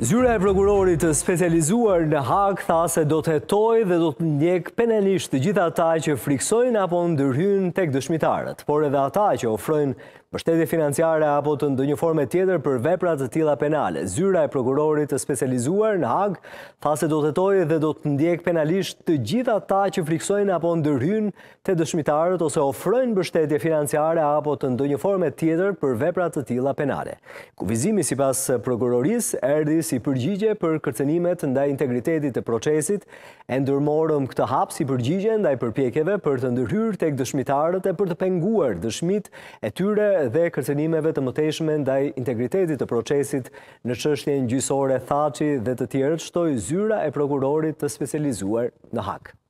Zyra e prokurorit specializuar në hak tha se do të hetoj dhe do të ndjek penalisht të gjitha ta që friksojnë apo ndërhynë tek dëshmitarët, por edhe ata që ofrojnë pështetje financiare apo të ndë një forme tjetër për veprat të tila penale. Zyra e prokurorit specializuar në hak tha se do të hetoj dhe do të ndjek penalisht të gjitha ta që friksojnë apo ndërhynë të dëshmitarët ose ofrojnë pështetje financiare apo të ndë një forme tjetër për veprat të tila penale. Kuvizimi si pas prokuroris erdi si përgjigje për kërcenimet ndaj integritetit të procesit, e ndërmorëm këtë hap si përgjigje ndaj përpjekjeve për të ndërhyrë tek dëshmitarët e për të penguar dëshmit e tyre dhe kërcenimeve të mëteshme ndaj integritetit të procesit në qështjen gjysore thaci dhe të tjerët shtoj zyra e prokurorit të specializuar në hakë.